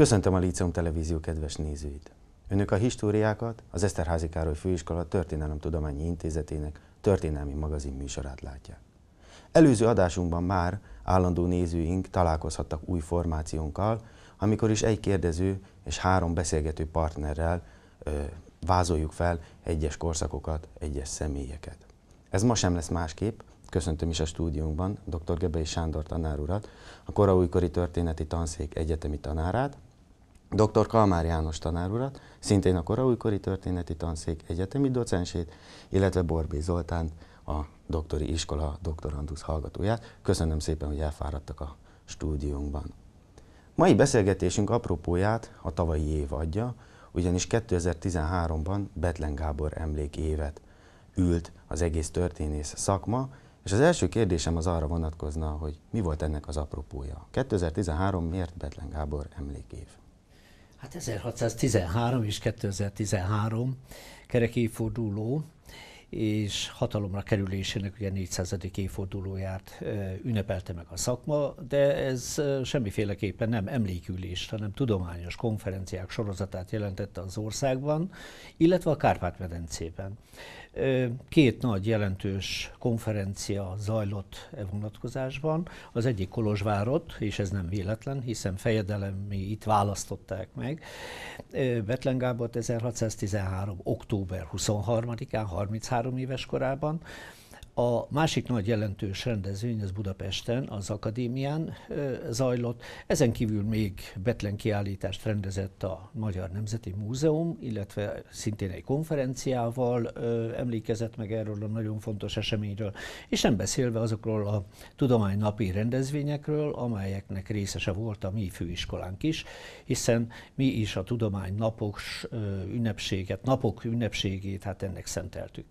Köszöntöm a Líceum Televízió kedves nézőit! Önök a Históriákat, az Eszterházi Károly Főiskola Történelemtudományi Intézetének történelmi magazin műsorát látják. Előző adásunkban már állandó nézőink találkozhattak új formációnkkal, amikor is egy kérdező és három beszélgető partnerrel ö, vázoljuk fel egyes korszakokat, egyes személyeket. Ez ma sem lesz másképp, köszöntöm is a stúdiónkban dr. Gebei Sándor tanár urat, a koraújkori történeti tanszék egyetemi tanárát, dr. Kalmár János tanárurat, szintén a koraújkori történeti tanszék egyetemi docensét, illetve Borbé Zoltán a doktori iskola doktorandusz hallgatóját. Köszönöm szépen, hogy elfáradtak a stúdiónkban. Mai beszélgetésünk apropóját a tavalyi év adja, ugyanis 2013-ban Betlen Gábor emlék évet ült az egész történész szakma, és az első kérdésem az arra vonatkozna, hogy mi volt ennek az apropója. 2013 miért Betlen Gábor emlékév? hát 1613 és 2013 kerek forduló és hatalomra kerülésének ugye 400. évfordulóját ünnepelte meg a szakma, de ez semmiféleképpen nem emlékülés, hanem tudományos konferenciák sorozatát jelentette az országban, illetve a Kárpát-medencében. Két nagy jelentős konferencia zajlott e vonatkozásban. Az egyik Kolozsvárot, és ez nem véletlen, hiszen fejedelemi itt választották meg. Betlen Gábor 1613. október 23-án, 33 éves korában, a másik nagy jelentős rendezvény az Budapesten, az Akadémián zajlott. Ezen kívül még Betlen kiállítást rendezett a Magyar Nemzeti Múzeum, illetve szintén egy konferenciával emlékezett meg erről a nagyon fontos eseményről, és nem beszélve azokról a tudománynapi rendezvényekről, amelyeknek részese volt a mi főiskolánk is, hiszen mi is a tudománynapok ünnepséget, napok ünnepségét, hát ennek szenteltük.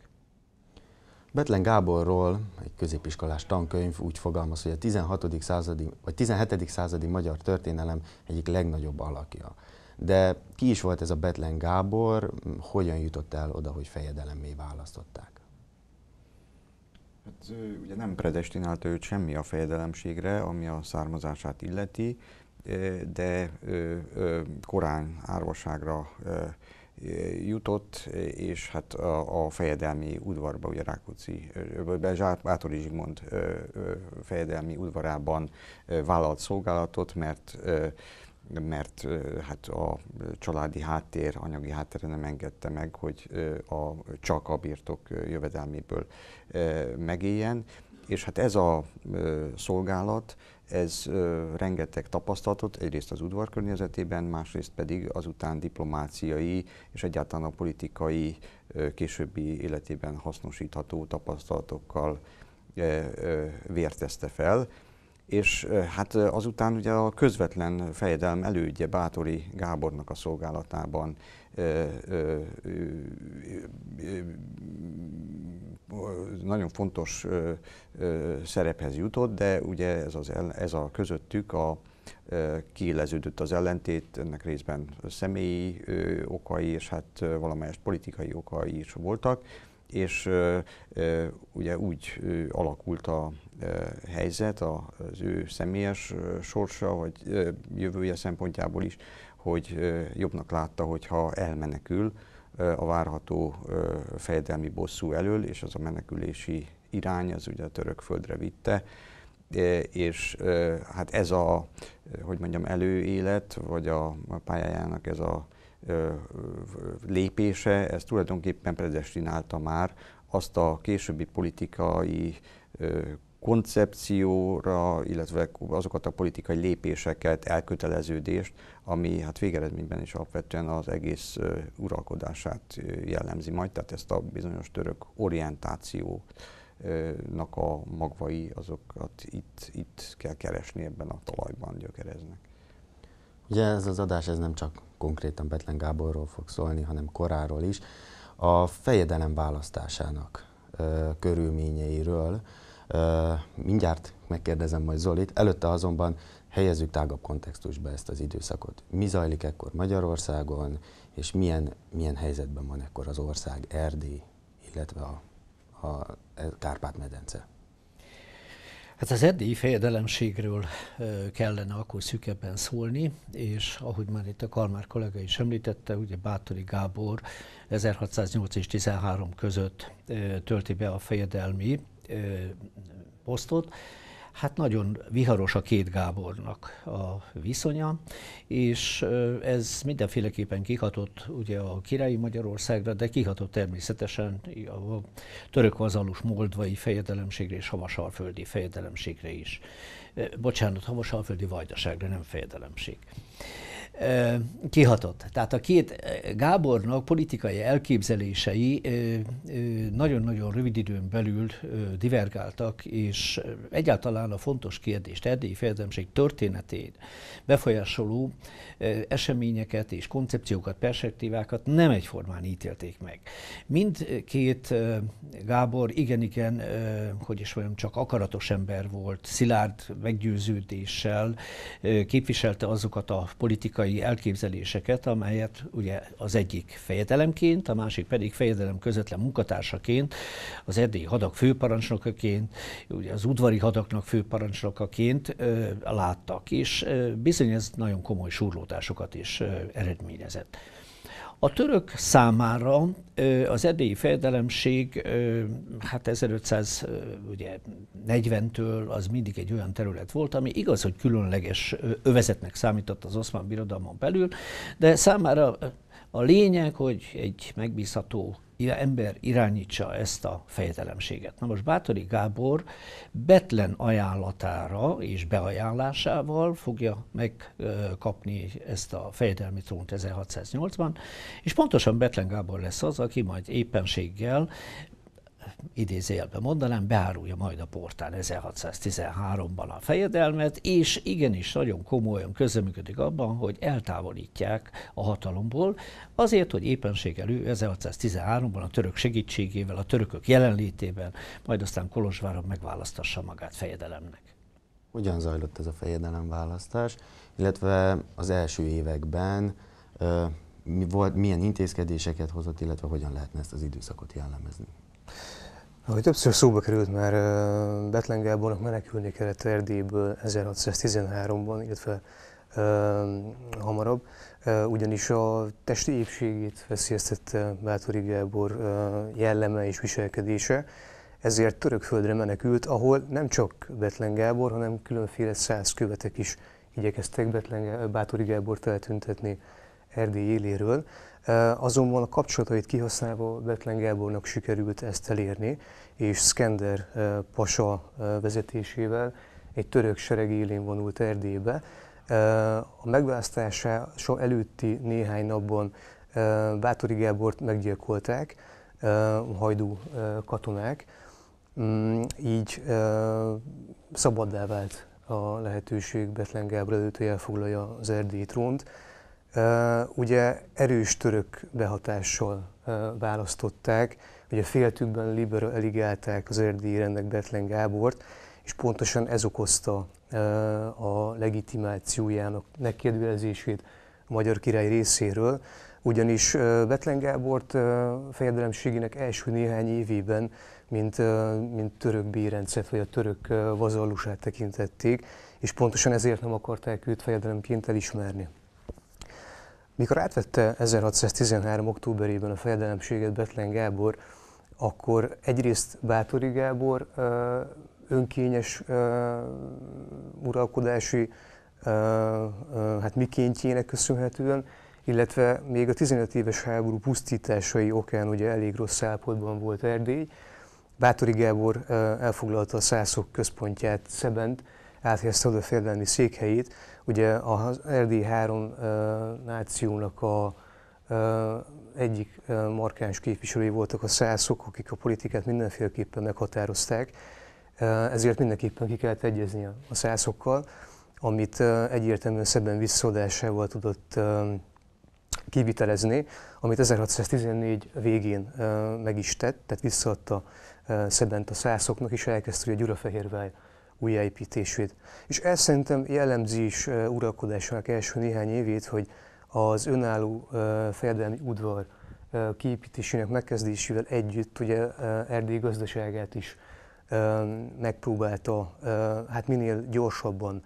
Betlen Gáborról egy középiskolás tankönyv úgy fogalmaz, hogy a 16. századi vagy 17. századi magyar történelem egyik legnagyobb alakja. De ki is volt ez a Betlen Gábor, hogyan jutott el oda, hogy fejedelemmé választották? Hát, ugye nem predestinált őt semmi a fejedelemségre, ami a származását illeti, de korán árvaságra jutott, és hát a, a fejedelmi udvarba, ugye Rákóczi, Bátori Zsigmond fejedelmi udvarában vállalt szolgálatot, mert mert hát a családi háttér, anyagi háttere nem engedte meg, hogy a, csak a birtok jövedelméből megéljen és hát ez a ö, szolgálat, ez ö, rengeteg tapasztalatot, egyrészt az udvar környezetében, másrészt pedig azután diplomáciai és egyáltalán a politikai ö, későbbi életében hasznosítható tapasztalatokkal ö, ö, vértezte fel. És ö, hát azután ugye a közvetlen fejedelm elődje Bátori Gábornak a szolgálatában nagyon fontos szerephez jutott, de ugye ez, az, ez a közöttük a kiéleződött az ellentét, ennek részben személyi okai és hát valamelyest politikai okai is voltak, és ugye úgy alakult a helyzet, az ő személyes sorsa, vagy jövője szempontjából is, hogy jobbnak látta, hogyha elmenekül a várható fejedelmi bosszú elől, és az a menekülési irány az ugye a török földre vitte, és hát ez a, hogy mondjam, előélet, vagy a pályájának ez a lépése, ez tulajdonképpen predestinálta már azt a későbbi politikai koncepcióra, illetve azokat a politikai lépéseket, elköteleződést, ami hát végeredményben is alapvetően az egész uh, uralkodását jellemzi majd, tehát ezt a bizonyos török orientációnak a magvai, azokat itt, itt kell keresni, ebben a talajban gyökereznek. Ugye ez az adás, ez nem csak konkrétan Betlen Gáborról fog szólni, hanem koráról is. A fejedelem választásának uh, körülményeiről, Mindjárt megkérdezem majd Zolit, előtte azonban helyezzük tágabb kontextusba ezt az időszakot. Mi zajlik ekkor Magyarországon, és milyen, milyen helyzetben van ekkor az ország, Erdély, illetve a, a Kárpát-medence? Hát az erdélyi fejedelemségről kellene akkor szükebben szólni, és ahogy már itt a Kalmár kollega is említette, ugye Bátori Gábor 1608 és 13 között tölti be a fejedelmi posztot, Hát nagyon viharos a két Gábornak a viszonya, és ez mindenféleképpen kihatott ugye a királyi Magyarországra, de kihatott természetesen a török vazalus moldvai fejedelemségre és havasalföldi fejedelemségre is. Bocsánat, havasalföldi vajdaságra, nem fejedelemség kihatott. Tehát a két Gábornak politikai elképzelései nagyon-nagyon rövid időn belül divergáltak, és egyáltalán a fontos kérdést, Erdélyi fejezemség történetét befolyásoló eseményeket és koncepciókat, perspektívákat nem egyformán ítélték meg. Mindkét Gábor igen-igen, hogy is mondjam, csak akaratos ember volt, szilárd meggyőződéssel képviselte azokat a politikai politikai elképzeléseket, amelyet ugye az egyik fejedelemként, a másik pedig fejedelem közvetlen munkatársaként, az erdélyi hadak főparancsnokaként, ugye az udvari hadaknak főparancsnokaként ö, láttak, és ö, bizony ez nagyon komoly surlódásokat is ö, eredményezett. A török számára az erdélyi fejedelemség hát 1540-től az mindig egy olyan terület volt, ami igaz, hogy különleges övezetnek számított az oszmán birodalmon belül, de számára a lényeg, hogy egy megbízható ember irányítsa ezt a fejedelemséget. Na most Bátori Gábor Betlen ajánlatára és beajánlásával fogja megkapni ezt a fejedelmi trónt 1608-ban, és pontosan Betlen Gábor lesz az, aki majd éppenséggel idézőjelben mondanám, beárulja majd a portán 1613-ban a fejedelmet, és igenis nagyon komolyan közreműködik abban, hogy eltávolítják a hatalomból, azért, hogy éppenség elő 1613-ban a török segítségével, a törökök jelenlétében, majd aztán Kolozsváron megválasztassa magát fejedelemnek. Hogyan zajlott ez a fejedelemválasztás, illetve az első években mi volt, milyen intézkedéseket hozott, illetve hogyan lehetne ezt az időszakot jellemezni? Ahogy többször szóba került már, Betlen Gábornak menekülni kellett Erdélyből 1613-ban, illetve uh, hamarabb, uh, ugyanis a testi épségét veszélyeztette Bátori Gábor uh, jelleme és viselkedése, ezért török földre menekült, ahol nem csak Betlen Gábor, hanem különféle száz követek is igyekeztek Betlen, Bátori Gábort eltüntetni Erdély éléről. Azonban a kapcsolatait kihasználva Betlen Gábornak sikerült ezt elérni, és Skender Pasa vezetésével egy török sereg élén vonult Erdélybe. A megválasztása előtti néhány napban Bátori Gábort meggyilkolták, hajdú katonák, mm, így szabaddá vált a lehetőség Betlen Gábor előtt, hogy elfoglalja az erdélyi trónt ugye erős török behatással választották, ugye féltükben liberalizálták az erdélyi rendnek Betlen Gábort, és pontosan ez okozta a legitimációjának megkérdőjelezését a magyar király részéről, ugyanis Betlen Gábort fejedelemségének első néhány évében, mint, mint török bérendszer, vagy a török vazallusát tekintették, és pontosan ezért nem akarták őt fejedelemként elismerni. Mikor átvette 1613. októberében a fejedelemséget Betlen Gábor, akkor egyrészt Bátori Gábor önkényes uralkodási hát mikéntjének köszönhetően, illetve még a 15 éves háború pusztításai okán ugye elég rossz állapotban volt Erdély. Bátori Gábor elfoglalta a szászok központját Szebent, áthelyezte féldelmi székhelyét. Ugye az Erdély három nációnak a egyik markáns képviselői voltak a szászok, akik a politikát mindenféleképpen meghatározták, ezért mindenképpen ki kellett egyezni a szászokkal, amit egyértelműen szebben visszaadásával tudott kivitelezni, amit 1614 végén meg is tett, tehát visszaadta Szebent a szászoknak, és elkezdte a Gyurafehérvár újjáépítését. És ez szerintem jellemzi is uralkodásának első néhány évét, hogy az önálló fejedelmi udvar kiépítésének megkezdésével együtt ugye Erdély gazdaságát is megpróbálta hát minél gyorsabban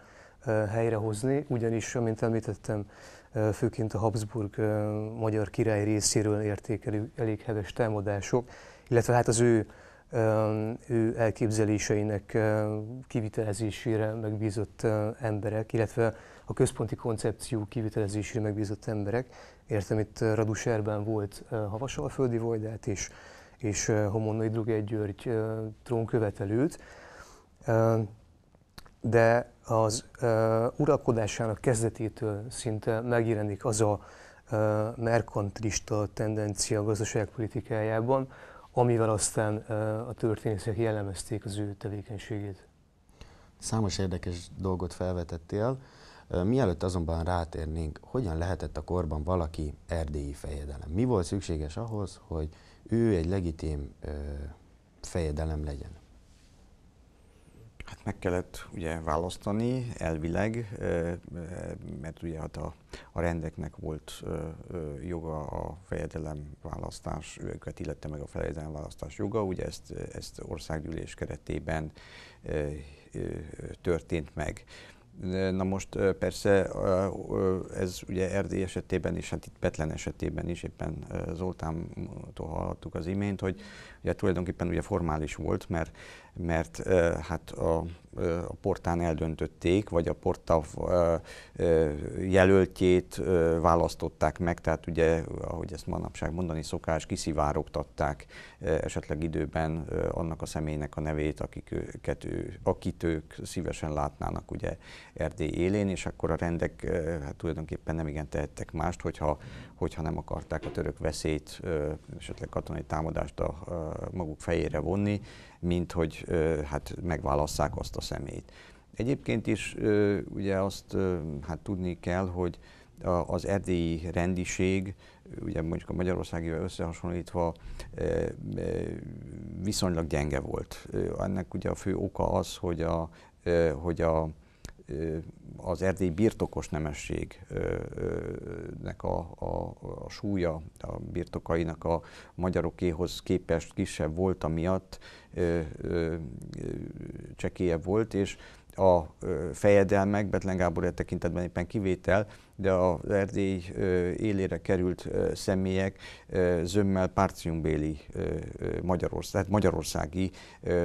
helyrehozni, ugyanis, amint említettem, főként a Habsburg magyar király részéről érték elég heves támadások, illetve hát az ő ő elképzeléseinek kivitelezésére megbízott emberek, illetve a központi koncepció kivitelezésére megbízott emberek. Értem, itt Radus Erben volt Havasalföldi Vojdát és, és Homonnai Drugel György trónkövetelőt, de az uralkodásának kezdetétől szinte megjelenik az a merkantilista tendencia a gazdaságpolitikájában, amivel aztán a történészek jellemezték az ő tevékenységét. Számos érdekes dolgot felvetettél. Mielőtt azonban rátérnénk, hogyan lehetett a korban valaki erdélyi fejedelem? Mi volt szükséges ahhoz, hogy ő egy legitim fejedelem legyen? Hát meg kellett ugye választani elvileg, mert ugye hát a, a rendeknek volt joga a fejedelem választás, őket illette meg a fejedelem választás joga, ugye ezt, ezt országgyűlés keretében történt meg. Na most persze ez ugye Erdély esetében is, hát itt Petlen esetében is éppen Zoltántól hallottuk az imént, hogy ugye hát tulajdonképpen ugye formális volt, mert mert hát a, a portán eldöntötték, vagy a porta jelöltjét választották meg, tehát ugye, ahogy ezt manapság mondani szokás, kiszivárogtatták esetleg időben annak a személynek a nevét, akik ő, akit ők szívesen látnának ugye Erdély élén, és akkor a rendek hát tulajdonképpen nem igen tehettek mást, hogyha, hogyha nem akarták a török veszélyt, esetleg katonai támadást a maguk fejére vonni, mint hogy hát megválasszák azt a személyt. Egyébként is ugye azt hát tudni kell, hogy az erdélyi rendiség, ugye mondjuk a magyarországi összehasonlítva viszonylag gyenge volt. Ennek ugye a fő oka az, hogy a, hogy a az erdély birtokos nemességnek a, a, a súlya, a birtokainak a magyarokéhoz képest kisebb volt, amiatt csekélyebb volt, és a fejedelmek, Betlen Gábor tekintetben éppen kivétel, de az Erdély élére került személyek zömmel párciumbéli Magyarország, tehát magyarországi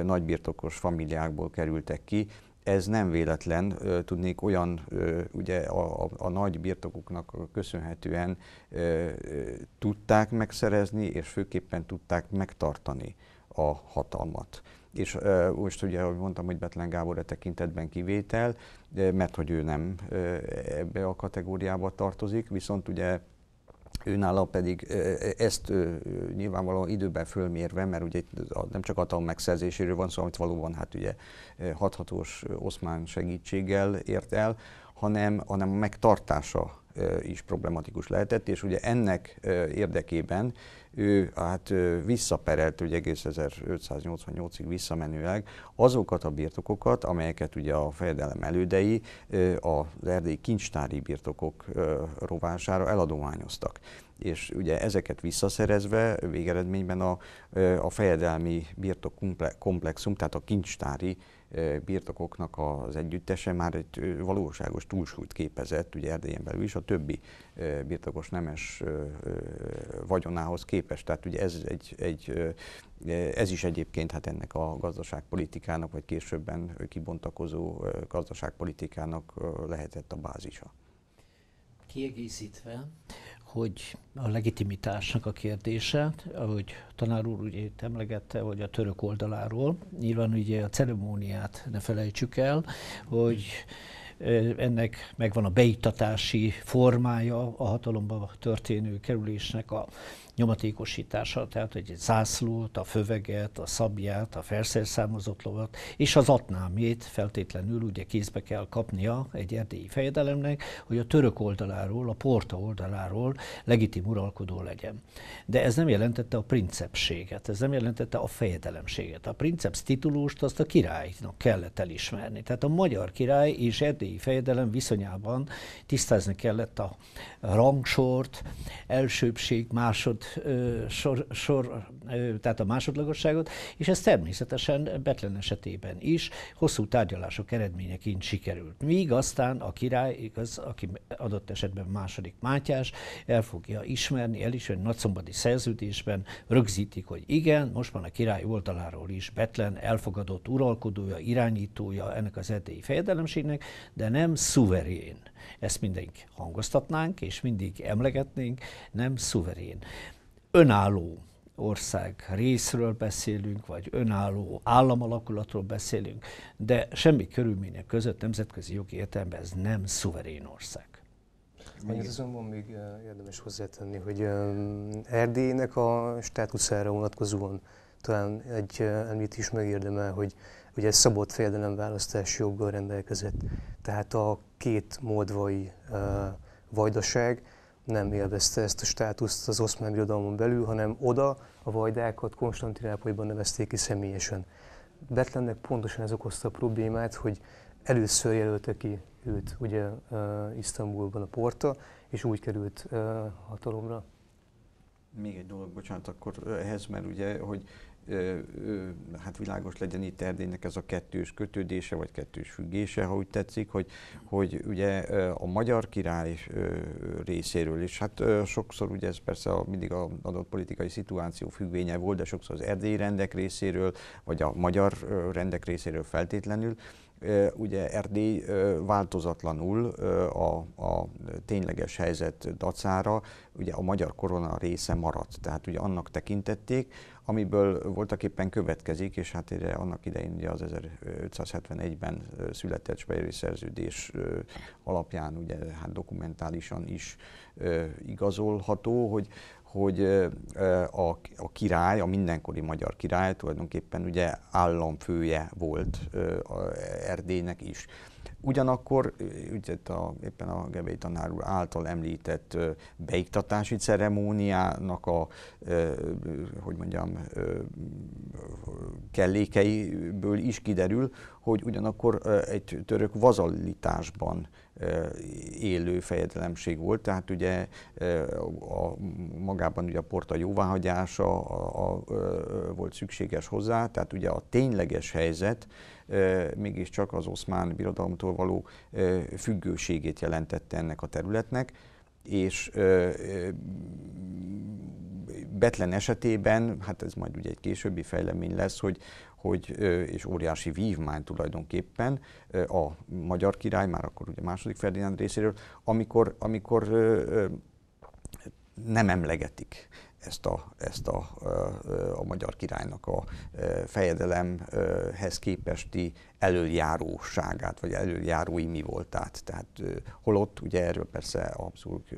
nagybirtokos familiákból kerültek ki, ez nem véletlen, tudnék olyan, ugye a, a, a nagy birtokuknak köszönhetően tudták megszerezni, és főképpen tudták megtartani a hatalmat és uh, most ugye, ahogy mondtam, hogy Betlen Gábor e tekintetben kivétel, mert hogy ő nem ebbe a kategóriába tartozik, viszont ugye Őnála pedig ezt nyilvánvalóan időben fölmérve, mert ugye nem csak hatalom megszerzéséről van szó, amit valóban hát ugye hathatós oszmán segítséggel ért el, hanem, hanem a megtartása is problematikus lehetett, és ugye ennek érdekében ő hát visszaperelt ugye egész 1588-ig visszamenőleg azokat a birtokokat, amelyeket ugye a fejedelem elődei az erdélyi kincstári birtokok rovására eladományoztak és ugye ezeket visszaszerezve végeredményben a, a fejedelmi birtok komplexum, tehát a kincstári birtokoknak az együttese már egy valóságos túlsúlyt képezett, ugye Erdélyen belül is, a többi birtokos nemes vagyonához képest. Tehát ugye ez, egy, egy, ez is egyébként hát ennek a gazdaságpolitikának, vagy későbben kibontakozó gazdaságpolitikának lehetett a bázisa. Kiegészítve, hogy a legitimitásnak a kérdése, ahogy tanár úr ugye emlegette, hogy a török oldaláról, nyilván ugye a ceremóniát ne felejtsük el, hogy ennek megvan a beiktatási formája a hatalomba történő kerülésnek a nyomatékosítása, tehát hogy egy zászlót, a föveget, a szabját, a felszerszámozott lovat és az atnámét feltétlenül ugye kézbe kell kapnia egy erdélyi fejedelemnek, hogy a török oldaláról, a porta oldaláról legitim uralkodó legyen. De ez nem jelentette a princepséget, ez nem jelentette a fejedelemséget. A princeps titulust azt a királynak kellett elismerni. Tehát a magyar király és erdélyi fejedelem viszonyában tisztázni kellett a rangsort, elsőbség, másod sor, sor, tehát a másodlagosságot, és ez természetesen Betlen esetében is hosszú tárgyalások eredményeként sikerült. Míg aztán a király, igaz, aki adott esetben második Mátyás, el fogja ismerni, hogy nagyszombadi szerződésben rögzítik, hogy igen, most már a király oldaláról is Betlen elfogadott uralkodója, irányítója ennek az erdélyi fejedelemségnek, de nem szuverén. Ezt mindig hangoztatnánk, és mindig emlegetnénk, nem szuverén önálló ország részről beszélünk, vagy önálló államalakulatról beszélünk, de semmi körülmények között nemzetközi jogi értelemben ez nem szuverén ország. Még azonban még érdemes hozzátenni, hogy Erdélynek a státuszára vonatkozóan talán egy említ is megérdemel, hogy ugye szabott fejedelem választás joggal rendelkezett. Tehát a két módvai vajdaság, nem élvezte ezt a státuszt az oszmán birodalmon belül, hanem oda a vajdákat Konstantinápolyban nevezték ki személyesen. Betlennek pontosan ez okozta a problémát, hogy először jelölte ki őt ugye uh, Isztambulban a porta, és úgy került uh, hatalomra. Még egy dolog, bocsánat, akkor ehhez, mert ugye, hogy hát világos legyen itt Erdélynek ez a kettős kötődése, vagy kettős függése, ha úgy tetszik, hogy, hogy ugye a magyar király részéről is, hát sokszor ugye ez persze a, mindig a adott politikai szituáció függvénye volt, de sokszor az erdélyi rendek részéről, vagy a magyar rendek részéről feltétlenül, Ugye Erdély változatlanul a, a tényleges helyzet dacára ugye a magyar korona része maradt, tehát ugye annak tekintették, amiből voltak éppen következik, és hát ide, annak idején ugye az 1571-ben született Speyeri szerződés alapján ugye hát dokumentálisan is igazolható, hogy hogy a, király, a mindenkori magyar király tulajdonképpen ugye államfője volt Erdélynek is. Ugyanakkor ugye, a, éppen a Gebei tanár úr által említett beiktatási ceremóniának a, hogy mondjam, kellékeiből is kiderül, hogy ugyanakkor egy török vazalitásban élő fejedelemség volt, tehát ugye a, magában ugye a porta jóváhagyása a, a, a, volt szükséges hozzá, tehát ugye a tényleges helyzet, mégiscsak az oszmán birodalomtól való függőségét jelentette ennek a területnek, és Betlen esetében, hát ez majd ugye egy későbbi fejlemény lesz, hogy, hogy és óriási vívmány tulajdonképpen a magyar király, már akkor ugye második Ferdinánd részéről, amikor, amikor nem emlegetik ezt a, ezt a, a magyar királynak a fejedelemhez képesti előjáróságát, vagy előjárói mi voltát. Tehát holott ugye erről persze abszolút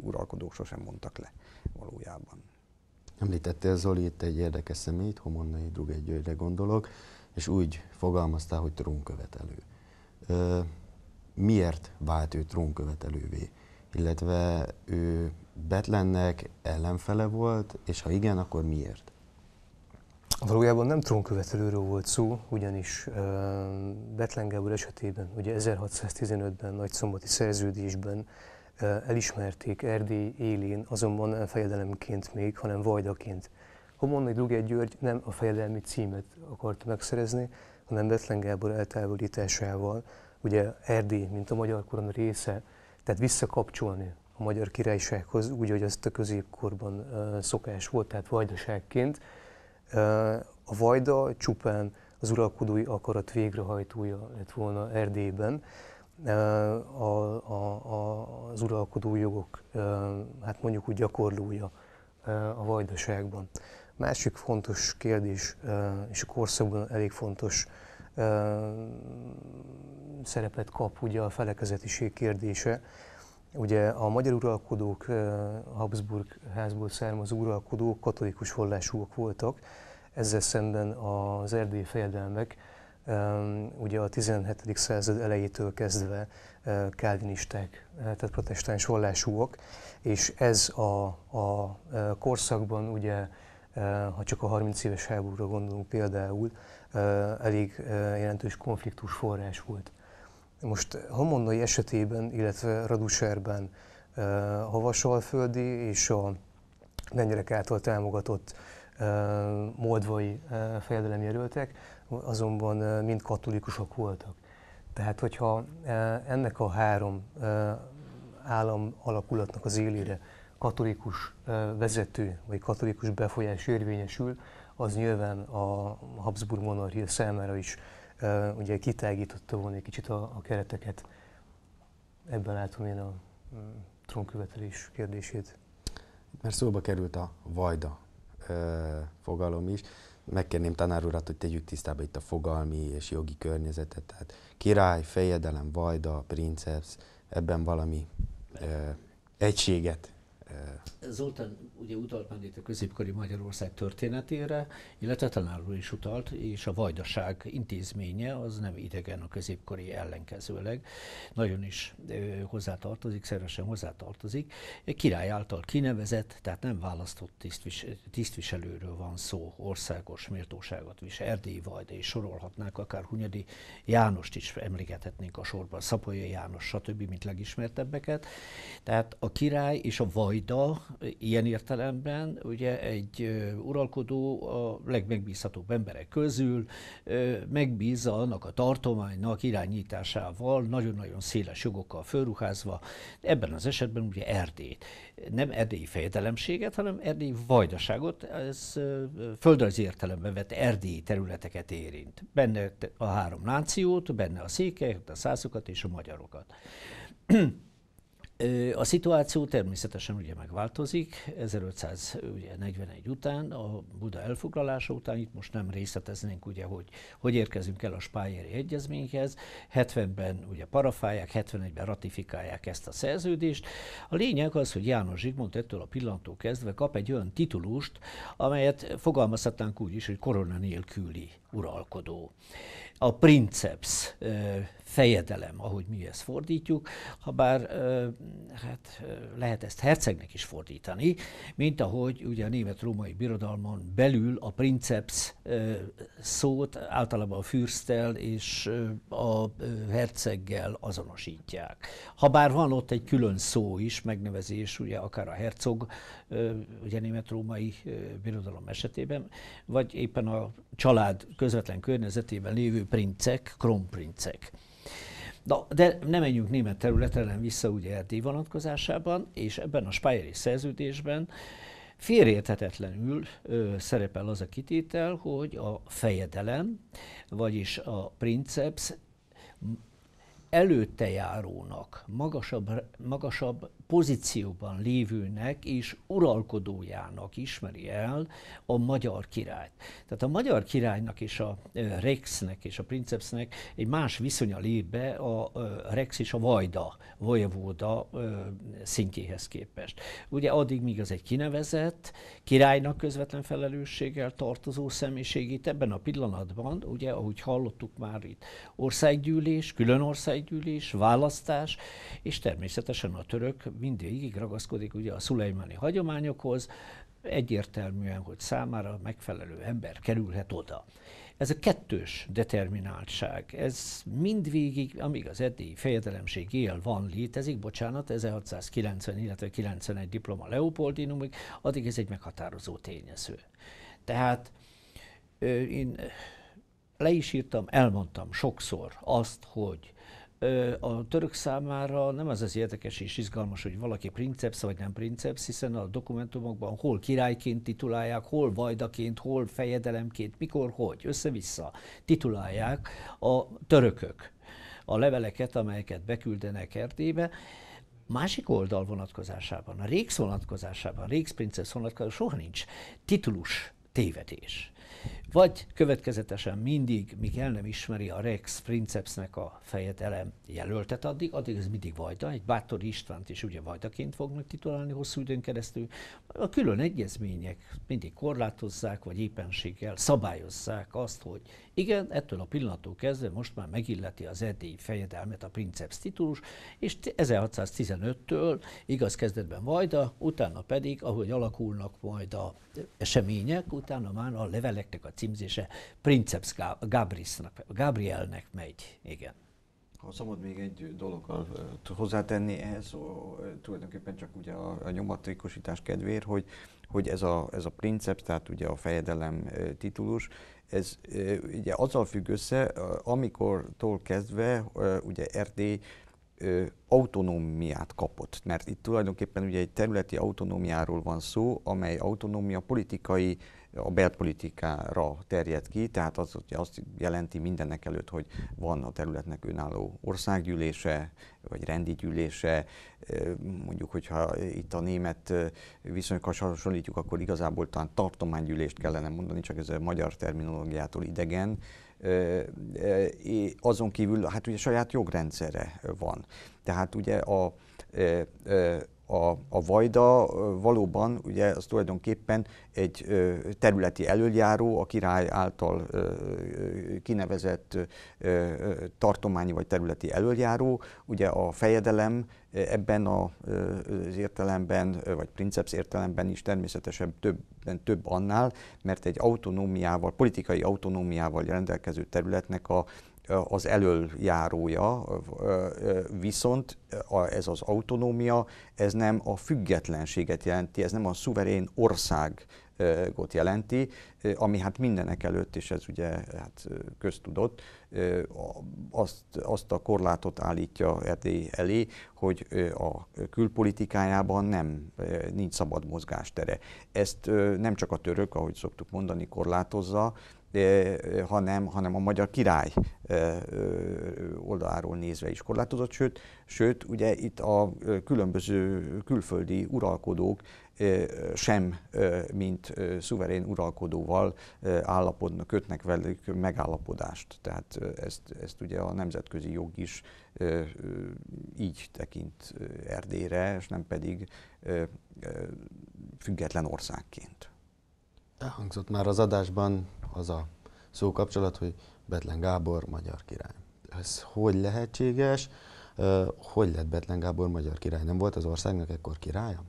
uralkodók sosem mondtak le valójában. Említettél Zoli itt egy érdekes személyt, Homonnai egy Györgyre gondolok, és úgy fogalmaztál, hogy trónkövetelő. Miért vált ő trónkövetelővé? illetve ő Betlennek ellenfele volt, és ha igen, akkor miért? Valójában nem trónkövetelőről volt szó, ugyanis uh, Betlen Gábor esetében, ugye 1615-ben szombati szerződésben uh, elismerték Erdély élén, azonban nem fejedelemként még, hanem vajdaként. Homonnai Dugé György nem a fejedelmi címet akarta megszerezni, hanem Betlen Gábor eltávolításával, ugye Erdély, mint a magyar korona része, tehát visszakapcsolni a magyar királysághoz úgy, hogy azt a középkorban uh, szokás volt, tehát vajdaságként. Uh, a vajda csupán az uralkodói akarat végrehajtója lett volna Erdélyben. Uh, a, a, a, az uralkodó jogok, uh, hát mondjuk úgy gyakorlója uh, a vajdaságban. Másik fontos kérdés, és a korszakban elég fontos szerepet kap ugye a felekezetiség kérdése. Ugye a magyar uralkodók, Habsburg házból származó uralkodók katolikus vallásúak voltak, ezzel szemben az erdélyi fejedelmek ugye a 17. század elejétől kezdve kálvinisták, tehát protestáns vallásúak, és ez a, a korszakban ugye, ha csak a 30 éves háborúra gondolunk például, elég jelentős konfliktus forrás volt. Most Hamonnai esetében, illetve Raduserben Havasalföldi és a lengyelek által támogatott moldvai fejedelem jelöltek, azonban mind katolikusok voltak. Tehát, hogyha ennek a három állam alakulatnak az élére katolikus vezető vagy katolikus befolyás érvényesül, az nyilván a Habsburg monarchia számára is uh, ugye kitágította volna egy kicsit a, a kereteket. Ebben látom én a um, trónkövetelés kérdését. Mert szóba került a vajda ö, fogalom is. Megkérném tanár urat, hogy tegyük tisztába itt a fogalmi és jogi környezetet. Tehát király, fejedelem, vajda, princeps, ebben valami ö, egységet Eh, Zoltán ugye utalt már itt a középkori Magyarország történetére, illetve talán is utalt, és a vajdaság intézménye az nem idegen a középkori ellenkezőleg, nagyon is ö, eh, hozzátartozik, szervesen hozzátartozik. Király által kinevezett, tehát nem választott tisztvis, tisztviselőről van szó, országos méltóságot is, Erdély Vajda, és sorolhatnák, akár Hunyadi Jánost is emlékethetnénk a sorban, Szapolyai János, stb., mint legismertebbeket. Tehát a király és a Vajda Buddha ilyen értelemben ugye egy uralkodó a legmegbízhatóbb emberek közül megbízza annak a tartománynak irányításával nagyon-nagyon széles jogokkal fölruházva, ebben az esetben ugye Erdélyt. Nem erdélyi fejedelemséget, hanem erdélyi vajdaságot, ez földrajzi értelemben vett erdélyi területeket érint. Benne a három nációt, benne a székelyeket, a szászokat és a magyarokat. A szituáció természetesen ugye megváltozik, 1541 után, a Buda elfoglalása után, itt most nem részleteznénk ugye, hogy hogy érkezünk el a spájéri egyezményhez, 70-ben ugye parafálják, 71-ben ratifikálják ezt a szerződést. A lényeg az, hogy János Zsigmond ettől a pillantó kezdve kap egy olyan titulust, amelyet fogalmazhatnánk úgy is, hogy korona nélküli uralkodó a princeps fejedelem, ahogy mi ezt fordítjuk, ha bár hát lehet ezt hercegnek is fordítani, mint ahogy ugye a német-római birodalmon belül a princeps szót általában a fürsztel és a herceggel azonosítják. Habár van ott egy külön szó is, megnevezés, ugye akár a hercog, ugye német-római birodalom esetében, vagy éppen a család közvetlen környezetében lévő princek, kronprincek. Na, de nem menjünk német területen nem vissza ugye Erdély vonatkozásában, és ebben a spájeri szerződésben Félérthetetlenül szerepel az a kitétel, hogy a fejedelem, vagyis a princeps előtte járónak magasabb, magasabb pozícióban lévőnek és uralkodójának ismeri el a magyar királyt. Tehát a magyar királynak és a Rexnek és a Princepsnek egy más viszonya lép be a Rex és a Vajda, Vojevóda szintjéhez képest. Ugye addig, míg az egy kinevezett, királynak közvetlen felelősséggel tartozó személyiség itt ebben a pillanatban, ugye ahogy hallottuk már itt, országgyűlés, külön országgyűlés, választás, és természetesen a török mindig ragaszkodik ugye a szulejmani hagyományokhoz, egyértelműen, hogy számára megfelelő ember kerülhet oda. Ez a kettős determináltság, ez mindvégig, amíg az eddigi fejedelemség él, van, létezik, bocsánat, 1690, illetve 91 diploma Leopoldinumig, addig ez egy meghatározó tényező. Tehát én le is írtam, elmondtam sokszor azt, hogy a török számára nem az az érdekes és izgalmas, hogy valaki princeps vagy nem princeps, hiszen a dokumentumokban hol királyként titulálják, hol vajdaként, hol fejedelemként, mikor, hogy, össze-vissza titulálják a törökök a leveleket, amelyeket beküldenek Erdélybe. Másik oldal vonatkozásában, a Réx vonatkozásában, Réx princeps vonatkozásában soha nincs titulus tévedés vagy következetesen mindig, míg el nem ismeri a Rex Princepsnek a fejedelem jelöltet addig, addig ez mindig Vajda, egy bátor Istvánt is ugye Vajdaként fognak titulálni hosszú időn keresztül. A külön egyezmények mindig korlátozzák, vagy éppenséggel szabályozzák azt, hogy igen, ettől a pillanattól kezdve most már megilleti az erdélyi fejedelmet a Princeps titulus, és 1615-től igaz kezdetben Vajda, utána pedig, ahogy alakulnak majd a események, utána már a levelek projektnek a címzése Princeps Gabrielnek, Gabrielnek megy, igen. Ha szabad még egy dologgal hozzátenni ehhez, tulajdonképpen csak ugye a, a nyomatékosítás kedvéért, hogy, hogy ez a, ez a princeps, tehát ugye a fejedelem titulus, ez ugye azzal függ össze, amikortól kezdve ugye Erdély autonómiát kapott, mert itt tulajdonképpen ugye egy területi autonómiáról van szó, amely autonómia politikai a belpolitikára terjed ki, tehát az hogy azt jelenti mindennek előtt, hogy van a területnek önálló országgyűlése, vagy rendi gyűlése, mondjuk, hogyha itt a német viszonyokkal hasonlítjuk, akkor igazából talán tartománygyűlést kellene mondani, csak ez a magyar terminológiától idegen, azon kívül, hát ugye saját jogrendszere van. Tehát ugye a a, a Vajda valóban ugye az tulajdonképpen egy területi előjáró, a király által kinevezett tartományi vagy területi előjáró, ugye a fejedelem ebben az értelemben, vagy princeps értelemben is természetesen több, több annál, mert egy autonómiával, politikai autonómiával rendelkező területnek a az elöljárója, viszont ez az autonómia, ez nem a függetlenséget jelenti, ez nem a szuverén országot jelenti, ami hát mindenek előtt, és ez ugye hát köztudott, azt, azt a korlátot állítja Erdély elé, hogy a külpolitikájában nem, nincs szabad mozgástere. Ezt nem csak a török, ahogy szoktuk mondani, korlátozza, Eh, hanem, hanem a magyar király eh, eh, oldaláról nézve is korlátozott, sőt, sőt ugye itt a különböző külföldi uralkodók sem, mint szuverén uralkodóval állapodnak, kötnek velük megállapodást. Tehát ezt, ezt ugye a nemzetközi jog is így tekint Erdélyre, és nem pedig független országként. Elhangzott már az adásban az a szó kapcsolat, hogy Betlen Gábor magyar király. Ez hogy lehetséges? Hogy lett Betlen Gábor magyar király? Nem volt az országnak ekkor királya?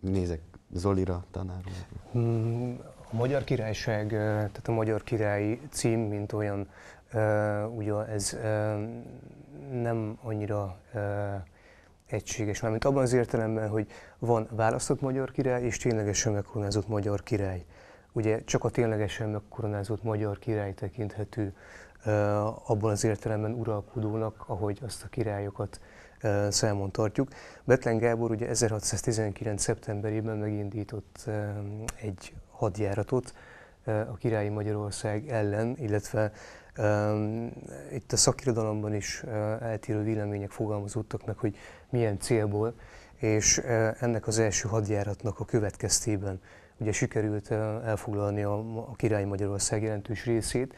Nézek Zolira tanárul. Hmm, a magyar királyság, tehát a magyar királyi cím, mint olyan, ugye ez nem annyira egységes, mert abban az értelemben, hogy van választott magyar király és ténylegesen megkoronázott magyar király. Ugye csak a ténylegesen megkoronázott magyar király tekinthető abban az értelemben uralkodónak, ahogy azt a királyokat számon tartjuk. Betlen Gábor ugye 1619. szeptemberében megindított egy hadjáratot a királyi Magyarország ellen, illetve itt a szakirodalomban is eltérő vélemények fogalmazódtak meg, hogy milyen célból, és ennek az első hadjáratnak a következtében ugye sikerült elfoglalni a, Király Magyarország jelentős részét,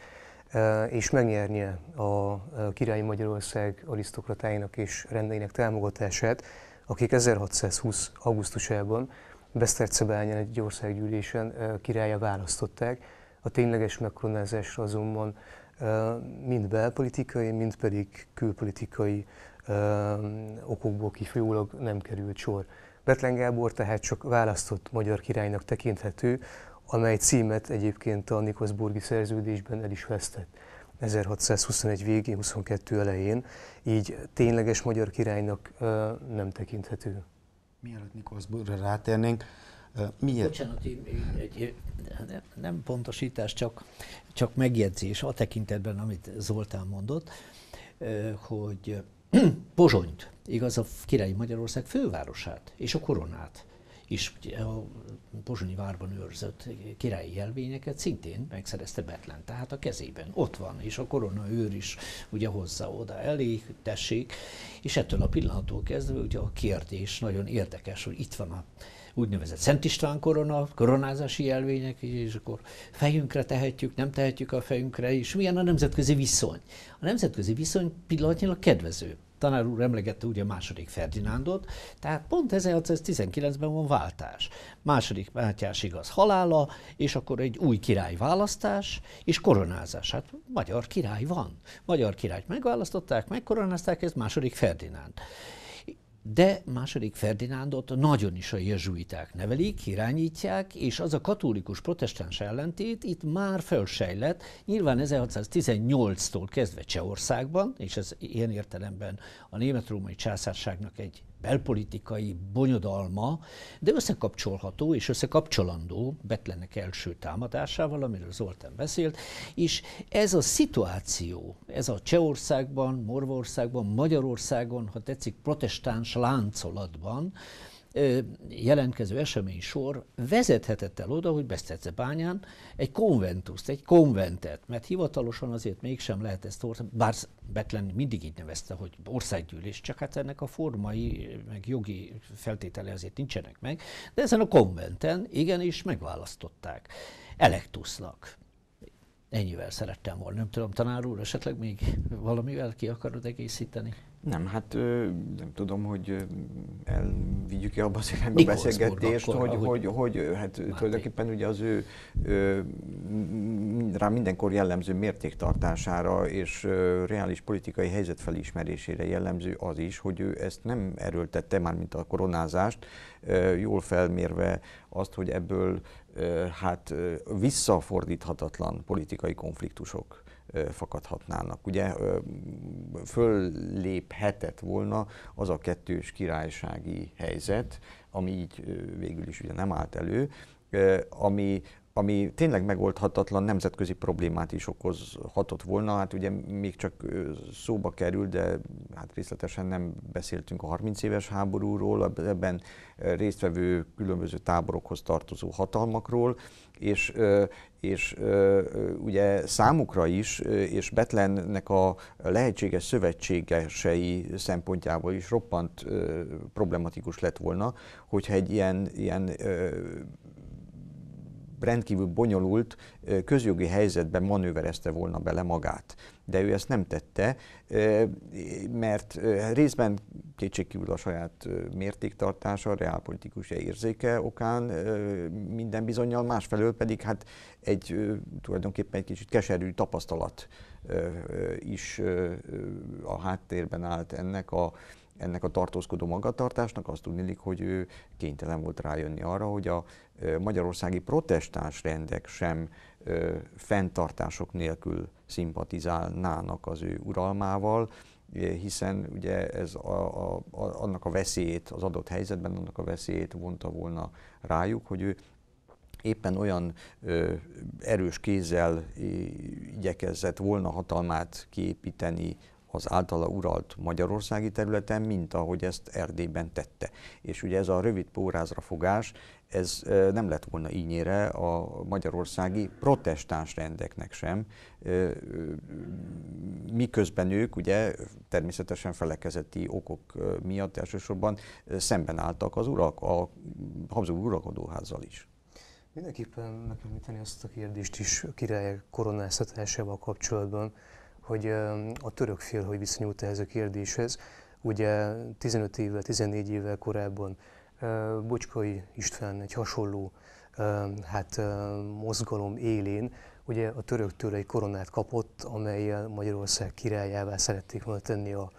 és megnyernie a Király Magyarország arisztokratáinak és rendeinek támogatását, akik 1620. augusztusában Besztercebányán egy országgyűlésen királya választották. A tényleges megkoronázásra azonban mind belpolitikai, mind pedig külpolitikai okokból kifolyólag nem került sor. Betlen Gábor tehát csak választott magyar királynak tekinthető, amely címet egyébként a Nikoszburgi szerződésben el is vesztett. 1621 végén, 22 elején, így tényleges magyar királynak nem tekinthető. Mielőtt Nikoszburgra rátérnénk, Miért? Bocsánat, egy, én, egy, nem pontosítás, csak, csak megjegyzés a tekintetben, amit Zoltán mondott, hogy Pozsonyt, igaz a Királyi Magyarország fővárosát és a koronát is a Pozsonyi várban őrzött királyi jelvényeket szintén megszerezte Betlen, tehát a kezében ott van, és a korona őr is ugye hozza oda elé, tessék, és ettől a pillanattól kezdve ugye a kérdés nagyon érdekes, hogy itt van a úgynevezett Szent István korona, koronázási jelvények, és akkor fejünkre tehetjük, nem tehetjük a fejünkre, és milyen a nemzetközi viszony. A nemzetközi viszony pillanatnyilag kedvező. Tanár úr emlegette ugye második Ferdinándot, tehát pont 1619-ben van váltás. Második Mátyás igaz halála, és akkor egy új király választás és koronázás. Hát magyar király van. Magyar királyt megválasztották, megkoronázták, ez második Ferdinánd de második Ferdinándot nagyon is a jezsuiták nevelik, irányítják, és az a katolikus protestáns ellentét itt már felsejlett, nyilván 1618-tól kezdve Csehországban, és ez ilyen értelemben a német-római császárságnak egy belpolitikai bonyodalma, de összekapcsolható és összekapcsolandó Betlenek első támadásával, amiről Zoltán beszélt, és ez a szituáció, ez a Csehországban, Morvországban, Magyarországon, ha tetszik, protestáns láncolatban, jelentkező esemény sor vezethetett el oda, hogy bányán egy konventust, egy konventet, mert hivatalosan azért mégsem lehet ezt, bár Betlen mindig így nevezte, hogy országgyűlés, csak hát ennek a formai, meg jogi feltétele azért nincsenek meg, de ezen a konventen igenis megválasztották elektusznak. Ennyivel szerettem volna, nem tudom, tanár úr, esetleg még valamivel ki akarod egészíteni? Nem, hát nem tudom, hogy elvigyük-e abba az irányba a beszélgetést, akkor, hogy, hogy, hogy, hát Máté. tulajdonképpen ugye az ő, ő rá mindenkor jellemző mértéktartására és reális politikai helyzet felismerésére jellemző az is, hogy ő ezt nem erőltette már, mint a koronázást, jól felmérve azt, hogy ebből hát visszafordíthatatlan politikai konfliktusok fakadhatnának. Ugye fölléphetett volna az a kettős királysági helyzet, ami így végül is ugye nem állt elő, ami, ami tényleg megoldhatatlan nemzetközi problémát is okozhatott volna. Hát ugye még csak szóba kerül, de hát részletesen nem beszéltünk a 30 éves háborúról, ebben résztvevő különböző táborokhoz tartozó hatalmakról, és, és ugye számukra is, és Betlennek a lehetséges szövetségesei szempontjából is roppant problematikus lett volna, hogyha egy ilyen, ilyen rendkívül bonyolult közjogi helyzetben manőverezte volna bele magát de ő ezt nem tette, mert részben kétségkívül a saját mértéktartása, reálpolitikus érzéke okán minden bizonyal, másfelől pedig hát egy tulajdonképpen egy kicsit keserű tapasztalat is a háttérben állt ennek a ennek a tartózkodó magatartásnak azt tudnélik, hogy ő kénytelen volt rájönni arra, hogy a magyarországi protestáns rendek sem ö, fenntartások nélkül szimpatizálnának az ő uralmával, hiszen ugye ez a, a, a, annak a veszélyét, az adott helyzetben annak a veszélyét vonta volna rájuk, hogy ő éppen olyan ö, erős kézzel igyekezett volna hatalmát kiépíteni az általa uralt magyarországi területen, mint ahogy ezt Erdélyben tette. És ugye ez a rövid pórázra fogás, ez nem lett volna ínyére a magyarországi protestáns rendeknek sem, miközben ők ugye természetesen felekezeti okok miatt elsősorban szemben álltak az urak, a Habsburg uralkodóházzal is. Mindenképpen megemlíteni azt a kérdést is a király koronáztatásával kapcsolatban, hogy a török fél hogy viszonyult ehhez a kérdéshez. Ugye 15 évvel, 14 évvel korábban Bocskai István egy hasonló hát, mozgalom élén ugye a töröktől egy koronát kapott, amelyel Magyarország királyává szerették volna tenni a,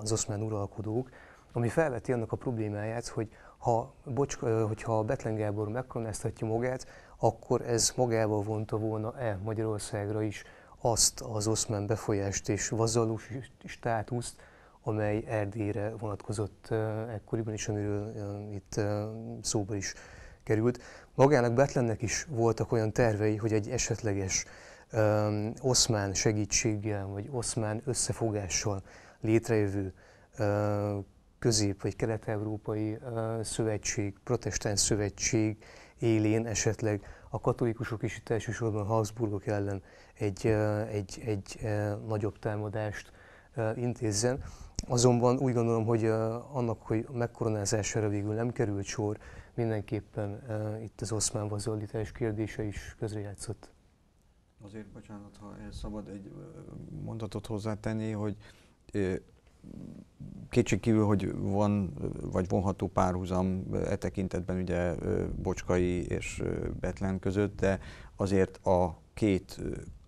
az oszmán uralkodók, ami felveti annak a problémáját, hogy ha, bocs, hogyha Betlen Gábor megkoronáztatja magát, akkor ez magával vonta volna-e Magyarországra is azt az oszmán befolyást és vazalus státuszt, amely Erdélyre vonatkozott ekkoriban is, amiről itt szóba is került. Magának Betlennek is voltak olyan tervei, hogy egy esetleges oszmán segítséggel, vagy oszmán összefogással létrejövő közép- vagy kelet-európai szövetség, protestáns szövetség élén esetleg a katolikusok is itt elsősorban Habsburgok ellen egy, egy, egy nagyobb támadást intézzen. Azonban úgy gondolom, hogy annak, hogy megkoronázására végül nem került sor, mindenképpen itt az oszmán vazallitás kérdése is közrejátszott. Azért, bocsánat, ha szabad egy mondatot hozzátenni, hogy kétségkívül, hogy van, vagy vonható párhuzam e tekintetben ugye Bocskai és Betlen között, de azért a két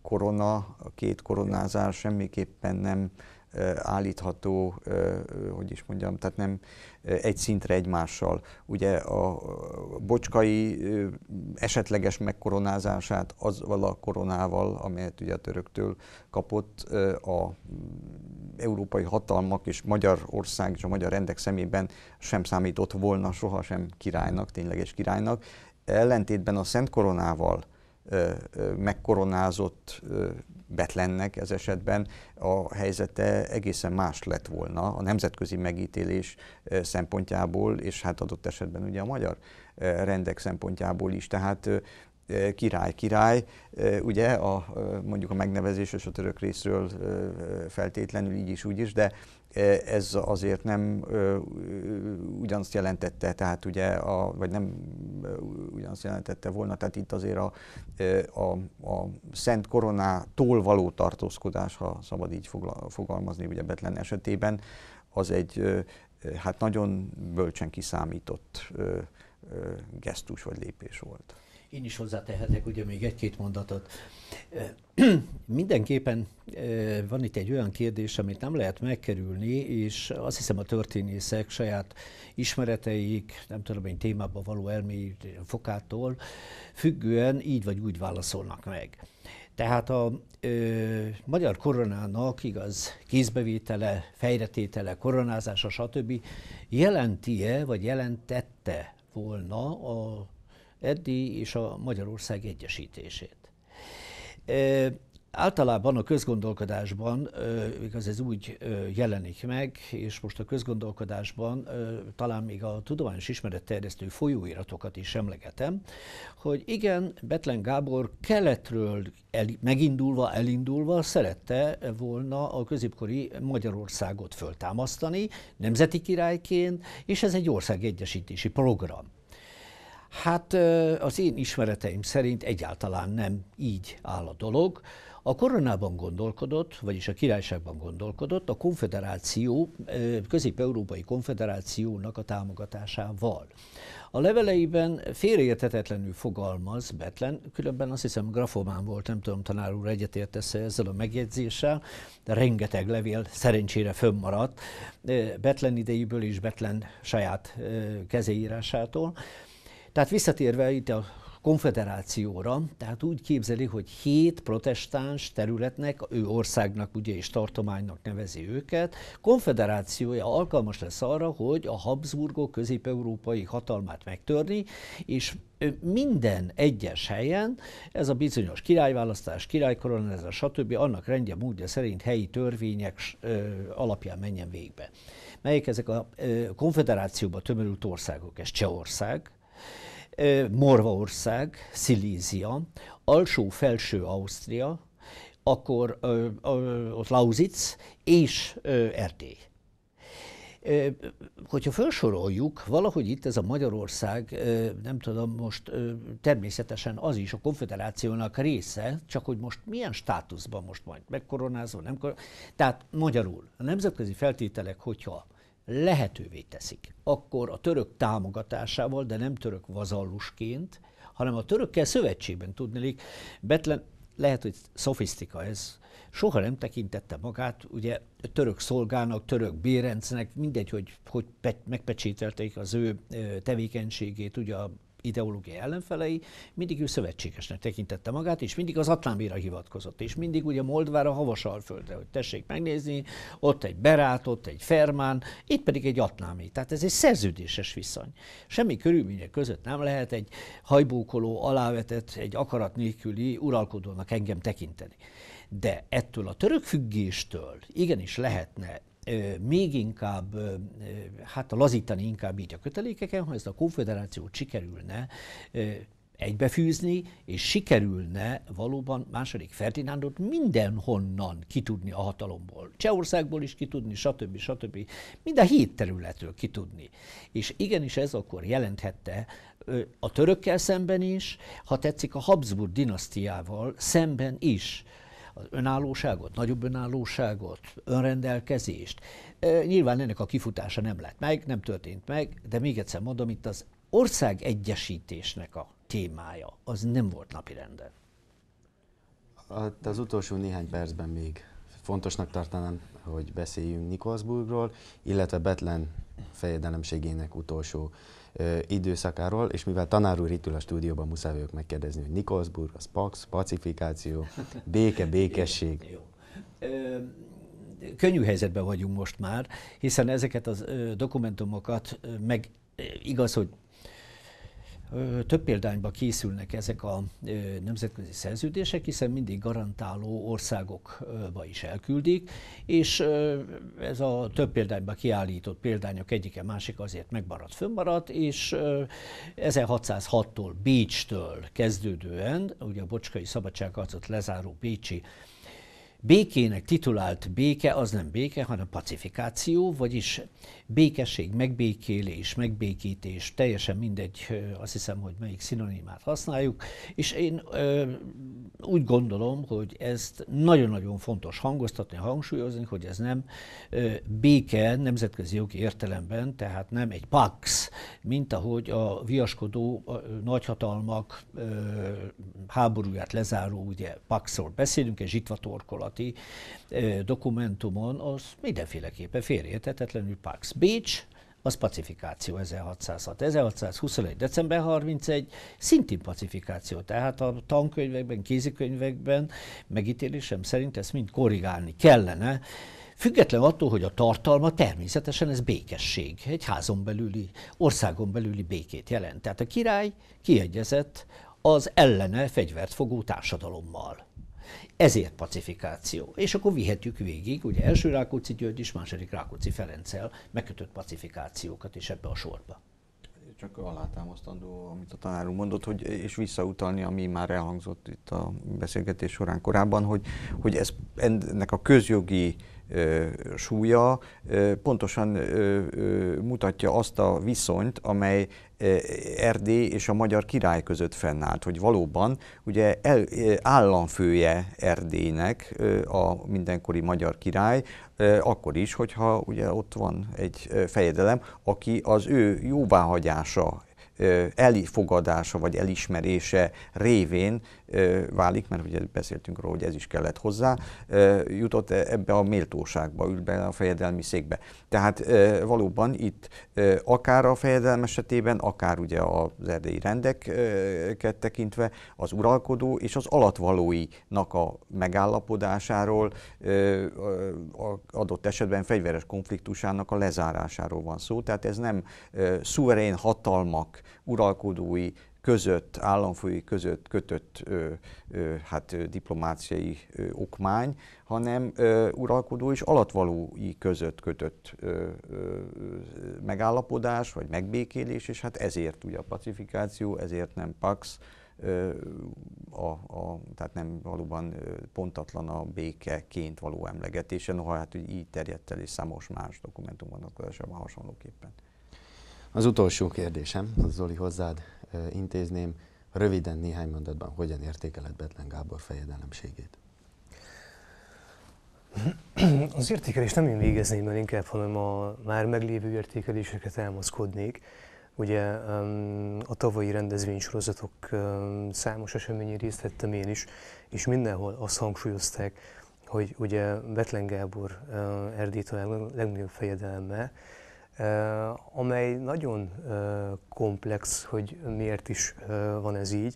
korona, a két koronázás semmiképpen nem állítható, hogy is mondjam, tehát nem egy szintre egymással. Ugye a bocskai esetleges megkoronázását azzal a koronával, amelyet ugye a töröktől kapott a mm, európai hatalmak és Magyarország és a magyar rendek szemében sem számított volna sohasem királynak, tényleges királynak. Ellentétben a Szent Koronával megkoronázott Betlennek ez esetben a helyzete egészen más lett volna a nemzetközi megítélés szempontjából, és hát adott esetben ugye a magyar rendek szempontjából is. Tehát király-király, ugye a, mondjuk a megnevezés és a török részről feltétlenül így is, úgy is, de E, ez azért nem ugyanazt jelentette, tehát ugye, a, vagy nem ugyanazt jelentette volna, tehát itt azért a, a, a Szent Koronától való tartózkodás, ha szabad így fogalmazni, ugye Betlen esetében, az egy hát nagyon bölcsen kiszámított gesztus vagy lépés volt. Én is hozzátehetek ugye még egy-két mondatot. Mindenképpen van itt egy olyan kérdés, amit nem lehet megkerülni, és azt hiszem a történészek saját ismereteik, nem tudom én témában való elmély fokától függően így vagy úgy válaszolnak meg. Tehát a ö, magyar koronának igaz kézbevétele, fejretétele, koronázása, stb. jelenti-e, vagy jelentette volna a Eddi és a Magyarország Egyesítését. E, általában a közgondolkodásban, igaz ez úgy jelenik meg, és most a közgondolkodásban talán még a tudományos ismeretterjesztő folyóiratokat is emlegetem, hogy igen, Betlen Gábor keletről el, megindulva, elindulva szerette volna a középkori Magyarországot föltámasztani nemzeti királyként, és ez egy ország egyesítési program. Hát az én ismereteim szerint egyáltalán nem így áll a dolog. A koronában gondolkodott, vagyis a királyságban gondolkodott a konfederáció, közép-európai konfederációnak a támogatásával. A leveleiben félreérthetetlenül fogalmaz Betlen, különben azt hiszem grafomán volt, nem tudom, tanár úr egyetértesz ezzel a megjegyzéssel, de rengeteg levél szerencsére fönnmaradt Betlen idejéből és Betlen saját kezéírásától. Tehát visszatérve itt a konfederációra, tehát úgy képzeli, hogy hét protestáns területnek, ő országnak ugye és tartománynak nevezi őket, konfederációja alkalmas lesz arra, hogy a Habsburgok közép-európai hatalmát megtörni, és minden egyes helyen, ez a bizonyos királyválasztás, királykoronázás, stb. annak rendje módja szerint helyi törvények alapján menjen végbe. Melyek ezek a konfederációba tömörült országok? Ez Csehország, Morvaország, Szilízia, Alsó-Felső Ausztria, akkor ott Lausitz és Erdély. Hogyha felsoroljuk, valahogy itt ez a Magyarország, nem tudom, most természetesen az is a konfederációnak része, csak hogy most milyen státuszban most majd megkoronázva, nem koronázva. Tehát magyarul, a nemzetközi feltételek, hogyha lehetővé teszik. Akkor a török támogatásával, de nem török vazallusként, hanem a törökkel szövetségben tudnélik. Betlen, lehet, hogy szofisztika ez, soha nem tekintette magát, ugye török szolgának, török bérencnek, mindegy, hogy, hogy megpecsételték az ő tevékenységét, ugye a ideológiai ellenfelei, mindig ő szövetségesnek tekintette magát, és mindig az Atlámira hivatkozott, és mindig ugye Moldvára, Havasalföldre, hogy tessék megnézni, ott egy Berát, ott egy Fermán, itt pedig egy Atlámi. Tehát ez egy szerződéses viszony. Semmi körülmények között nem lehet egy hajbókoló, alávetett, egy akarat nélküli uralkodónak engem tekinteni. De ettől a török függéstől igenis lehetne még inkább, hát a lazítani inkább így a kötelékeken, ha ezt a konfederációt sikerülne egybefűzni, és sikerülne valóban második Ferdinándot mindenhonnan kitudni a hatalomból. Csehországból is kitudni, stb. stb. Mind a hét területről kitudni. És igenis ez akkor jelenthette a törökkel szemben is, ha tetszik a Habsburg dinasztiával szemben is az önállóságot, nagyobb önállóságot, önrendelkezést. Nyilván ennek a kifutása nem lett meg, nem történt meg, de még egyszer mondom, itt az ország egyesítésnek a témája, az nem volt renden. Hát az utolsó néhány percben még fontosnak tartanám, hogy beszéljünk Nikolsburgról, illetve Betlen fejedelemségének utolsó időszakáról, és mivel tanár úr itt ül a stúdióban, muszáj vagyok megkérdezni, hogy Nikolsburg, az Pax, pacifikáció, béke, békesség. Jó. Ö, könnyű helyzetben vagyunk most már, hiszen ezeket az dokumentumokat, meg igaz, hogy több példányban készülnek ezek a nemzetközi szerződések, hiszen mindig garantáló országokba is elküldik, és ez a több példányban kiállított példányok egyike másik azért megmaradt, fönnmaradt, és 1606-tól Bécstől kezdődően, ugye a Bocskai Szabadságharcot lezáró Bécsi békének titulált béke az nem béke, hanem pacifikáció, vagyis békesség, megbékélés, megbékítés, teljesen mindegy, azt hiszem, hogy melyik szinonimát használjuk, és én ö, úgy gondolom, hogy ezt nagyon-nagyon fontos hangoztatni, hangsúlyozni, hogy ez nem ö, béke nemzetközi jogi értelemben, tehát nem egy pax, mint ahogy a viaskodó a nagyhatalmak ö, háborúját lezáró, ugye paxról beszélünk, egy zsitvatorkolati ö, dokumentumon, az mindenféleképpen félérthetetlenül pax. Bécs, az pacifikáció 1606. 1621. december 31 szintén pacifikáció, tehát a tankönyvekben, kézikönyvekben megítélésem szerint ezt mind korrigálni kellene, Független attól, hogy a tartalma természetesen ez békesség, egy házon belüli, országon belüli békét jelent. Tehát a király kiegyezett az ellene fegyvert fogó társadalommal. Ezért pacifikáció. És akkor vihetjük végig, ugye első Rákóczi György és második Rákóczi Ferenccel megkötött pacifikációkat is ebbe a sorba. Csak alátámasztandó, amit a tanár úr mondott, hogy, és visszautalni, ami már elhangzott itt a beszélgetés során korábban, hogy, hogy ez, ennek a közjogi uh, súlya pontosan mutatja azt a viszonyt, amely Erdély és a magyar király között fennállt, hogy valóban ugye el, államfője Erdélynek a mindenkori magyar király, akkor is, hogyha ugye ott van egy fejedelem, aki az ő jóváhagyása elfogadása vagy elismerése révén válik, mert ugye beszéltünk róla, hogy ez is kellett hozzá, jutott e, ebbe a méltóságba, ült be a fejedelmi székbe. Tehát valóban itt akár a fejedelm esetében, akár ugye az erdélyi rendeket tekintve az uralkodó és az alatvalóinak a megállapodásáról, adott esetben fegyveres konfliktusának a lezárásáról van szó. Tehát ez nem szuverén hatalmak uralkodói között, államfői között kötött ö, ö, hát diplomáciai ö, okmány, hanem ö, uralkodó és alatvalói között kötött ö, ö, megállapodás, vagy megbékélés, és hát ezért ugye a pacifikáció, ezért nem Pax, ö, a, a, tehát nem valóban pontatlan a békeként való emlegetése, noha hát így terjedt el és számos más dokumentum vonatkozásában hasonlóképpen. Az utolsó kérdésem, az Zoli hozzád intézném. Röviden, néhány mondatban, hogyan értékeled Betlen Gábor fejedelemségét? Az értékelést nem én végezném el inkább, hanem a már meglévő értékeléseket elmozkodnék. Ugye a tavalyi rendezvénysorozatok számos eseményén részt vettem én is, és mindenhol azt hangsúlyozták, hogy ugye Betlen Gábor Erdély talán legnagyobb fejedelemmel, amely nagyon komplex, hogy miért is van ez így.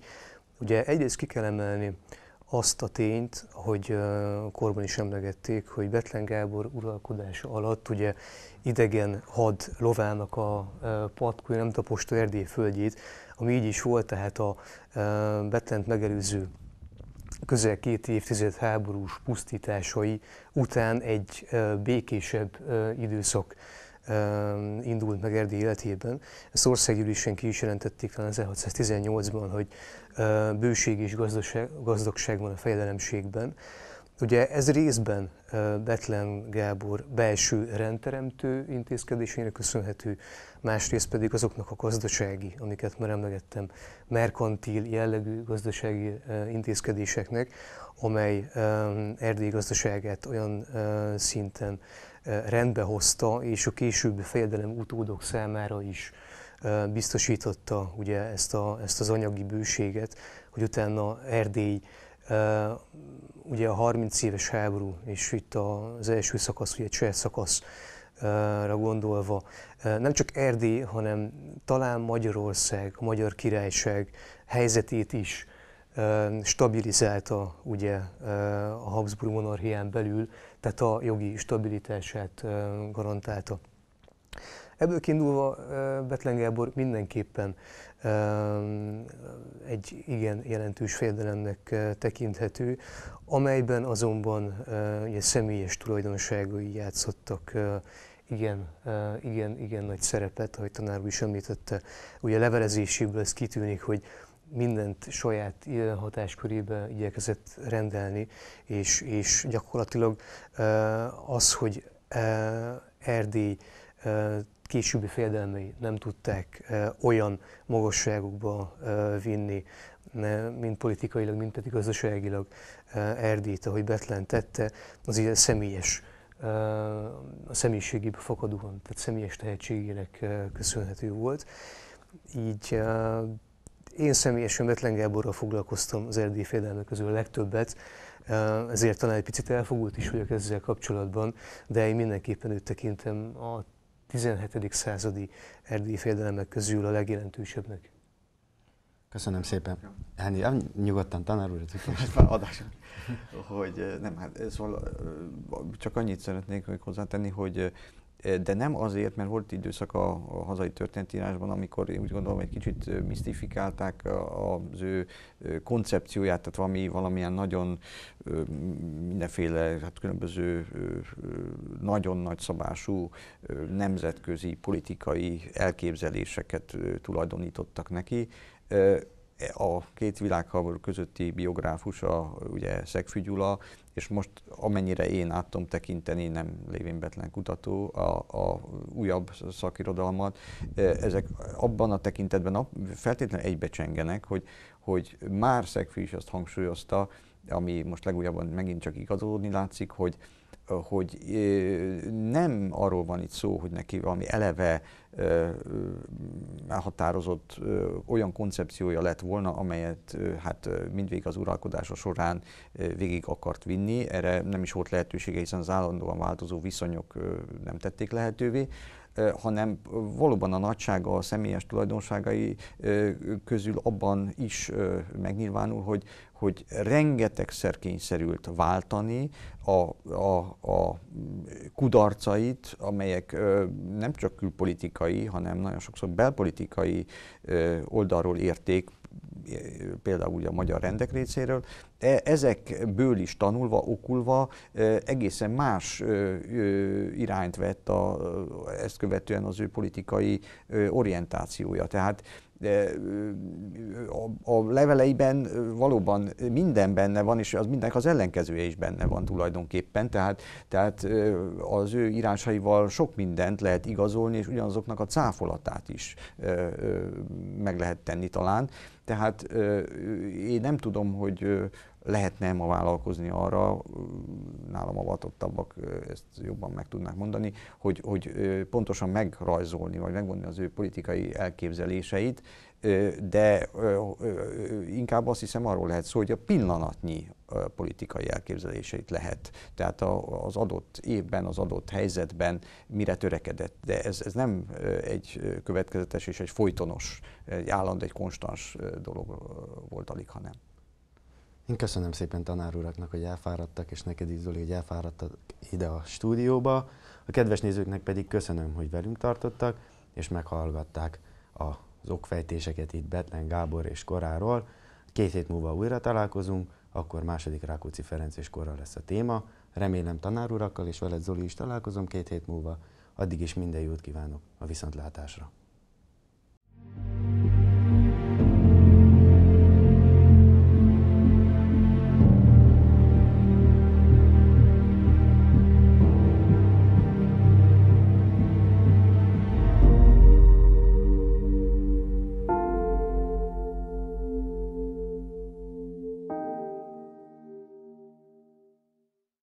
Ugye egyrészt ki kell emelni azt a tényt, hogy korban is emlegették, hogy Betlen Gábor uralkodása alatt ugye idegen had lovának a patkója nem taposta Erdély földjét, ami így is volt, tehát a Betlent megelőző közel két évtized háborús pusztításai után egy békésebb időszak indult meg Erdély életében. Ezt országgyűlésen ki is jelentették talán 1618-ban, hogy bőség és gazdagság van a fejlelemségben. Ugye ez részben Betlen Gábor belső rendteremtő intézkedésének köszönhető, másrészt pedig azoknak a gazdasági, amiket már emlegettem, merkantil jellegű gazdasági intézkedéseknek, amely Erdély gazdaságát olyan szinten rendbe hozta, és a későbbi fejedelem utódok számára is biztosította ugye ezt, a, ezt az anyagi bőséget, hogy utána Erdély ugye a 30 éves háború, és itt az első szakasz, ugye cseh szakaszra gondolva, nem csak Erdély, hanem talán Magyarország, a Magyar Királyság helyzetét is stabilizálta ugye a Habsburg monarchián belül, tehát a jogi stabilitását garantálta. Ebből kiindulva Betlen Gábor mindenképpen egy igen jelentős fejedelemnek tekinthető, amelyben azonban ugye, személyes tulajdonságai játszottak igen, igen, igen nagy szerepet, ahogy tanár úr is említette. Ugye levelezéséből ez kitűnik, hogy mindent saját hatáskörébe igyekezett rendelni, és, és gyakorlatilag az, hogy Erdély későbbi fejedelmei nem tudták olyan magasságokba vinni, mind politikailag, mind pedig gazdaságilag Erdélyt, ahogy Betlen tette, az ilyen személyes a személyiségéből fakadóan, tehát személyes tehetségének köszönhető volt. Így én személyesen Gáborral foglalkoztam az erdélyi fejedelmek közül a legtöbbet, ezért talán egy picit elfogult is vagyok ezzel kapcsolatban, de én mindenképpen őt tekintem a 17. századi erdélyi félelmek közül a legjelentősebbnek. Köszönöm szépen. Henny, nyugodtan tanár úr, adás. hogy nem, hát szóval csak annyit szeretnék még hozzátenni, hogy de nem azért, mert volt időszak a, a hazai történetírásban, amikor én úgy gondolom, egy kicsit misztifikálták az ő koncepcióját, tehát valami, valamilyen nagyon mindenféle, hát különböző nagyon nagy szabású nemzetközi politikai elképzeléseket tulajdonítottak neki a két világháború közötti biográfusa, ugye Szegfű Gyula, és most amennyire én át tudom tekinteni, nem lévén betlen kutató, a, a újabb szakirodalmat, e, ezek abban a tekintetben feltétlenül egybecsengenek, hogy, hogy már Szegfű is azt hangsúlyozta, ami most legújabban megint csak igazolódni látszik, hogy hogy nem arról van itt szó, hogy neki valami eleve elhatározott olyan koncepciója lett volna, amelyet hát mindvégig az uralkodása során végig akart vinni. Erre nem is volt lehetősége, hiszen az állandóan változó viszonyok nem tették lehetővé, hanem valóban a nagysága a személyes tulajdonságai közül abban is megnyilvánul, hogy, hogy rengetegszer kényszerült váltani a, a, a kudarcait, amelyek nem csak külpolitikai, hanem nagyon sokszor belpolitikai oldalról érték például ugye a magyar rendek részéről, e, ezekből is tanulva, okulva e, egészen más e, irányt vett a, ezt követően az ő politikai orientációja. Tehát a, a leveleiben valóban minden benne van, és az mindenki az ellenkezője is benne van tulajdonképpen, tehát, tehát az ő írásaival sok mindent lehet igazolni, és ugyanazoknak a cáfolatát is meg lehet tenni talán. Tehát én nem tudom, hogy lehetne ma vállalkozni arra, mm, nálam avatottabbak ezt jobban meg tudnák mondani, hogy, hogy pontosan megrajzolni, vagy megmondani az ő politikai elképzeléseit, de inkább azt hiszem arról lehet szó, hogy a pillanatnyi politikai elképzeléseit lehet. Tehát az adott évben, az adott helyzetben mire törekedett. De ez, ez nem egy következetes és egy folytonos, egy állandó, egy konstans dolog volt alig, hanem. Én köszönöm szépen tanár uraknak, hogy elfáradtak, és neked is, Zoli, hogy elfáradtak ide a stúdióba. A kedves nézőknek pedig köszönöm, hogy velünk tartottak, és meghallgatták az okfejtéseket itt Betlen Gábor és koráról. Két hét múlva újra találkozunk, akkor második Rákóczi Ferenc és korra lesz a téma. Remélem tanárurakkal és veled Zoli is találkozom két hét múlva. Addig is minden jót kívánok a viszontlátásra. thank you